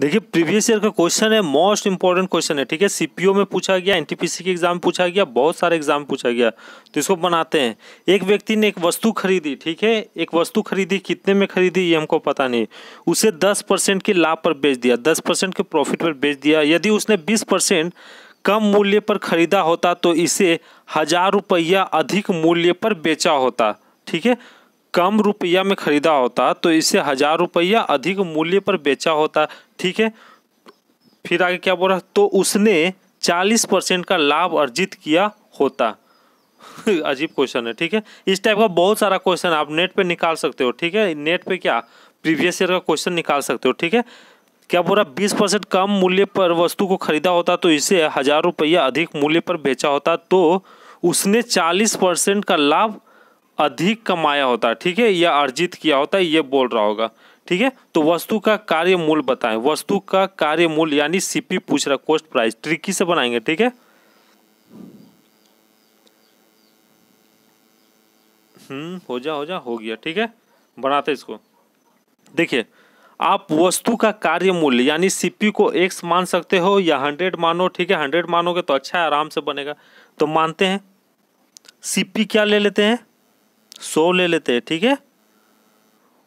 देखिए previous year का question है मोस्ट इंपॉर्टेंट क्वेश्चन है ठीक है सीपीओ में पूछा गया एनटीपीसी के एग्जाम पूछा गया बहुत सारे एग्जाम पूछा गया तो इसको बनाते हैं एक व्यक्ति ने एक वस्तु खरीदी ठीक है एक वस्तु खरीदी कितने में खरीदी ये हमको पता नहीं उसे दस परसेंट के लाभ पर बेच दिया दस परसेंट के प्रॉफिट पर बेच दिया यदि उसने बीस परसेंट कम मूल्य पर खरीदा होता तो इसे हजार रुपया अधिक मूल्य पर बेचा होता ठीक है कम रुपया में खरीदा होता तो इसे हजार रुपया अधिक मूल्य पर बेचा होता ठीक है फिर आगे क्या बोल रहा तो उसने चालीस परसेंट का लाभ अर्जित किया होता अजीब क्वेश्चन है ठीक है इस टाइप का बहुत सारा क्वेश्चन आप नेट पे निकाल सकते हो ठीक है नेट पे क्या प्रीवियस ईयर का क्वेश्चन निकाल सकते हो ठीक है क्या बोल रहा बीस परसेंट कम मूल्य पर वस्तु को खरीदा होता तो इसे हजार रुपया अधिक मूल्य पर बेचा होता तो उसने चालीस परसेंट का लाभ अधिक कमाया होता है ठीक है या अर्जित किया होता है ये बोल रहा होगा ठीक है तो वस्तु का कार्य मूल्य बताएं वस्तु का कार्य मूल्य यानी सीपी पूछ रहा कोस्ट प्राइस ट्रिकी से बनाएंगे ठीक है हम्म हो जा हो जा हो गया ठीक है बनाते इसको देखिए आप वस्तु का कार्य मूल्य यानी सीपी को एक्स मान सकते हो या हंड्रेड मानो ठीक है हंड्रेड मानोगे तो अच्छा है आराम से बनेगा तो मानते हैं सीपी क्या ले लेते हैं सौ ले लेते हैं ठीक है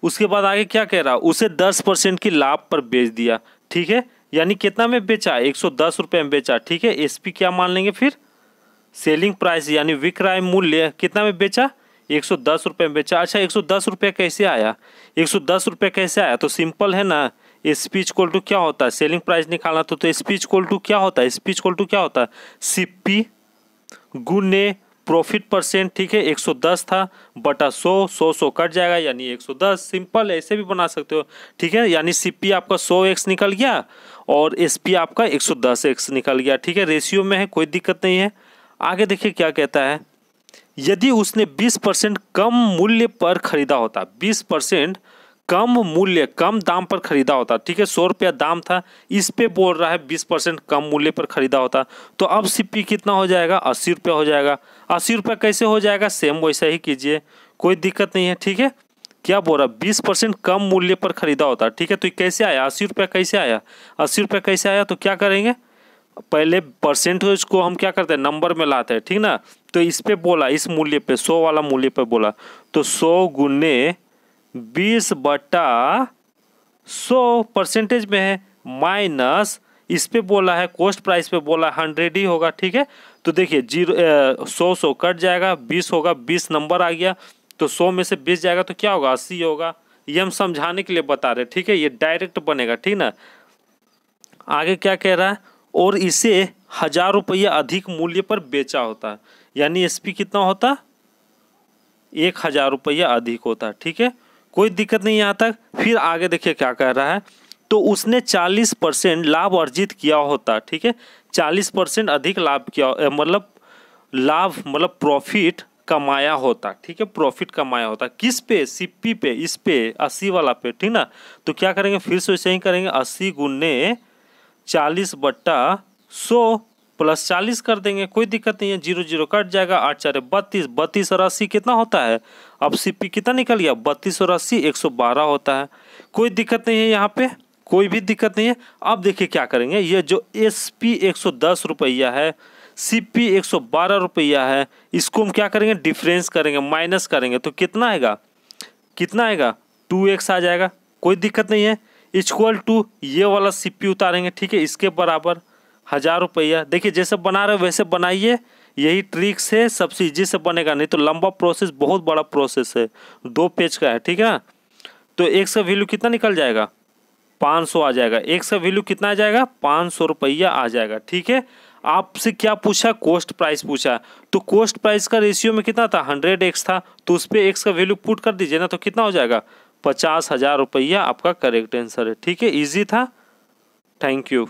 उसके बाद आगे क्या कह रहा उसे दस परसेंट की लाभ पर बेच दिया ठीक है यानी कितना में बेचा एक सौ दस रुपये में बेचा ठीक है एसपी क्या मान लेंगे फिर सेलिंग प्राइस यानी विक्रय मूल्य कितना में बेचा एक सौ दस रुपये में बेचा अच्छा एक सौ दस रुपये कैसे आया एक सौ दस रुपये कैसे आया तो सिंपल है ना स्पीच कोल टू क्या होता है सेलिंग प्राइस निकालना तो, तो स्पीच कोल टू क्या होता है स्पीच कोल टू क्या होता है सीपी गुने प्रॉफिट परसेंट ठीक है 110 था बटा 100 100 100 कट जाएगा यानी 110 सिंपल ऐसे भी बना सकते हो ठीक है यानी सीपी आपका 100x निकल गया और एसपी आपका 110x निकल गया ठीक है रेशियो में है कोई दिक्कत नहीं है आगे देखिए क्या कहता है यदि उसने 20 परसेंट कम मूल्य पर खरीदा होता 20 परसेंट कम मूल्य कम दाम पर खरीदा होता ठीक है सौ रुपया दाम था इस पे बोल रहा है बीस परसेंट कम मूल्य पर खरीदा होता तो अब सीपी कितना हो जाएगा अस्सी रुपया हो जाएगा अस्सी रुपया कैसे हो जाएगा सेम वैसा ही कीजिए कोई दिक्कत नहीं है ठीक है क्या बोल रहा बीस परसेंट कम मूल्य पर खरीदा होता ठीक है तो कैसे आया अस्सी रुपया कैसे आया अस्सी रुपया कैसे आया तो क्या करेंगे पहले परसेंट हो इसको हम क्या करते हैं नंबर में लाते हैं ठीक ना तो इस पे बोला इस मूल्य पे सौ वाला मूल्य पे बोला तो सौ गुने बीस बटा सौ परसेंटेज में है माइनस इस पर बोला है कोस्ट प्राइस पे बोला हंड्रेड ही होगा ठीक है तो देखिए जीरो सौ सौ कट जाएगा बीस होगा बीस नंबर आ गया तो सौ में से बीस जाएगा तो क्या होगा अस्सी होगा ये हम समझाने के लिए बता रहे ठीक है ये डायरेक्ट बनेगा ठीक ना आगे क्या कह रहा है और इसे हजार रुपये अधिक मूल्य पर बेचा होता है यानी एस कितना होता एक हजार रुपया अधिक होता है ठीक है कोई दिक्कत नहीं यहाँ तक फिर आगे देखिए क्या कह रहा है तो उसने 40 परसेंट लाभ अर्जित किया होता ठीक है 40 परसेंट अधिक लाभ किया मतलब लाभ मतलब प्रॉफिट कमाया होता ठीक है प्रॉफिट कमाया होता किस पे सीपी पे इस पे अस्सी वाला पे ठीक ना तो क्या करेंगे फिर से वैसे ही करेंगे अस्सी गुने चालीस बट्टा सौ प्लस चालीस कर देंगे कोई दिक्कत नहीं है जीरो जीरो कट जाएगा आठ चार बत्तीस बत्तीस और अस्सी कितना होता है अब सी पी कितना निकल गया बत्तीस और अस्सी एक सौ बारह होता है कोई दिक्कत नहीं है यहाँ पे कोई भी दिक्कत नहीं है अब देखिए क्या करेंगे ये जो एस पी एक सौ दस रुपया है सी पी एक सौ बारह रुपया है इसको हम क्या करेंगे डिफरेंस करेंगे माइनस करेंगे तो कितना आएगा कितना आएगा टू एक्स आ जाएगा कोई दिक्कत नहीं है इक्वल टू ये वाला सी पी उतारेंगे ठीक है इसके बराबर हज़ार रुपया देखिए जैसे बना रहे वैसे बनाइए यही ट्रिक से सबसे इजी से बनेगा नहीं तो लंबा प्रोसेस बहुत बड़ा प्रोसेस है दो पेज का है ठीक है तो एक सौ वैल्यू कितना निकल जाएगा पाँच सौ आ जाएगा एक सौ वैल्यू कितना आ जाएगा पाँच सौ रुपया आ जाएगा ठीक है आपसे क्या पूछा कॉस्ट प्राइस पूछा तो कॉस्ट प्राइस का रेशियो में कितना था हंड्रेड एक्स था तो उस पर एक का वैल्यू पुट कर दीजिए ना तो कितना हो जाएगा पचास हज़ार रुपया आपका करेक्ट आंसर है ठीक है ईजी था थैंक यू